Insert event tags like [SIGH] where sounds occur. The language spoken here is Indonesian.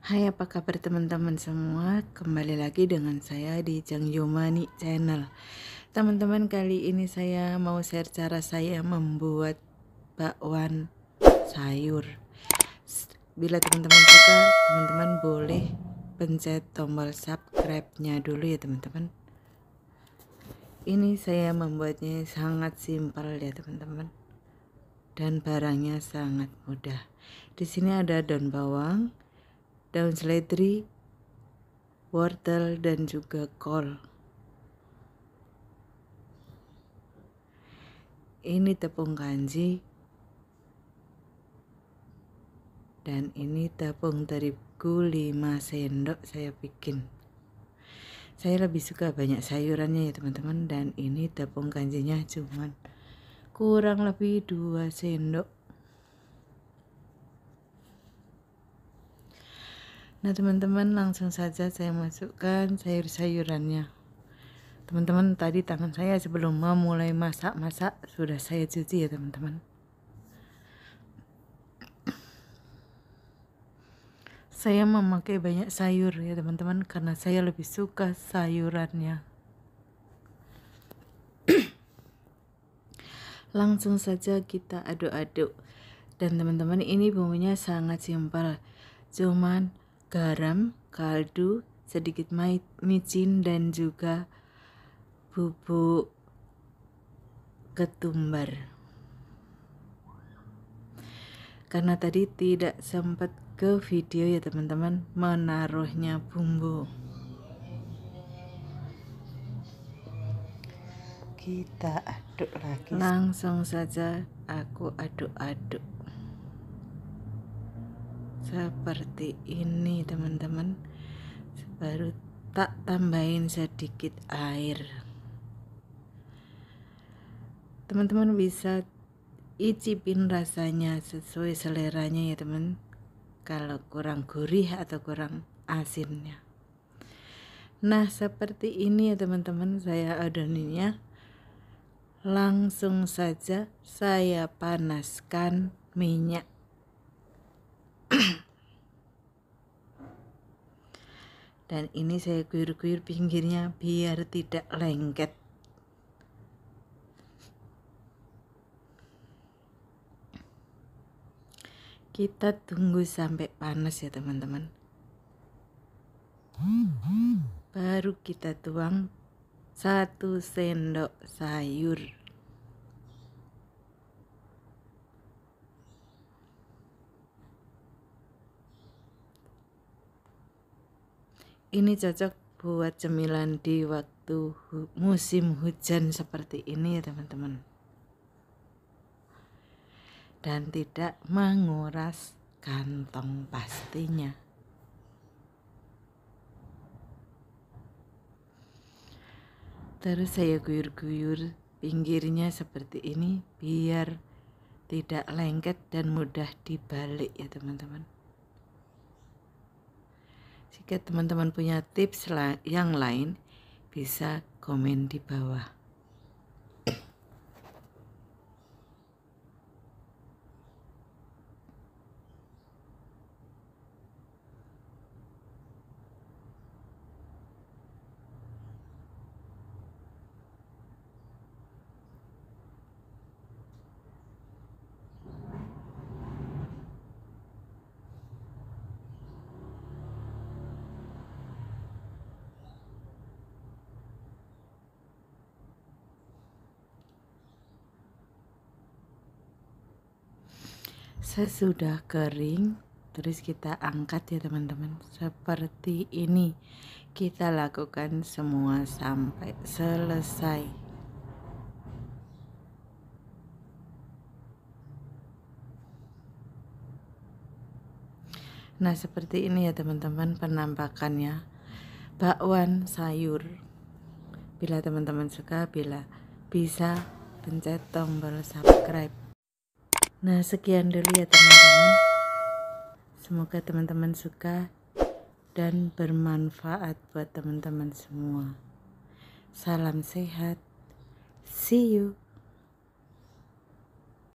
Hai apa kabar teman-teman semua Kembali lagi dengan saya di Jang Yomani Channel Teman-teman kali ini saya mau share cara saya membuat bakwan sayur Bila teman-teman suka teman-teman boleh pencet tombol subscribe nya dulu ya teman-teman Ini saya membuatnya sangat simpel ya teman-teman dan barangnya sangat mudah. Di sini ada daun bawang, daun seledri, wortel, dan juga kol. Ini tepung kanji dan ini tepung terigu 5 sendok saya bikin. Saya lebih suka banyak sayurannya ya teman-teman dan ini tepung kanjinya cuman kurang lebih 2 sendok Nah teman-teman langsung saja saya masukkan sayur-sayurannya Teman-teman tadi tangan saya sebelum memulai masak-masak sudah saya cuci ya teman-teman Saya memakai banyak sayur ya teman-teman karena saya lebih suka sayurannya [CLEARS THROAT] Langsung saja kita aduk-aduk Dan teman-teman ini bumbunya sangat simpel Cuman garam, kaldu, sedikit micin dan juga bubuk ketumbar. Karena tadi tidak sempat ke video ya teman-teman menaruhnya bumbu. Kita aduk lagi. Langsung saja aku aduk-aduk seperti ini teman-teman baru tak tambahin sedikit air teman-teman bisa icipin rasanya sesuai seleranya ya teman kalau kurang gurih atau kurang asinnya nah seperti ini ya teman-teman saya adoninya langsung saja saya panaskan minyak dan ini saya kuir kuir pinggirnya biar tidak lengket kita tunggu sampai panas ya teman-teman baru kita tuang satu sendok sayur ini cocok buat cemilan di waktu hu musim hujan seperti ini ya teman-teman dan tidak menguras kantong pastinya terus saya guyur-guyur pinggirnya seperti ini biar tidak lengket dan mudah dibalik ya teman-teman jika teman-teman punya tips yang lain bisa komen di bawah sesudah kering terus kita angkat ya teman-teman seperti ini kita lakukan semua sampai selesai nah seperti ini ya teman-teman penampakannya bakwan sayur bila teman-teman suka bila bisa pencet tombol subscribe Nah, sekian dulu ya teman-teman. Semoga teman-teman suka dan bermanfaat buat teman-teman semua. Salam sehat. See you.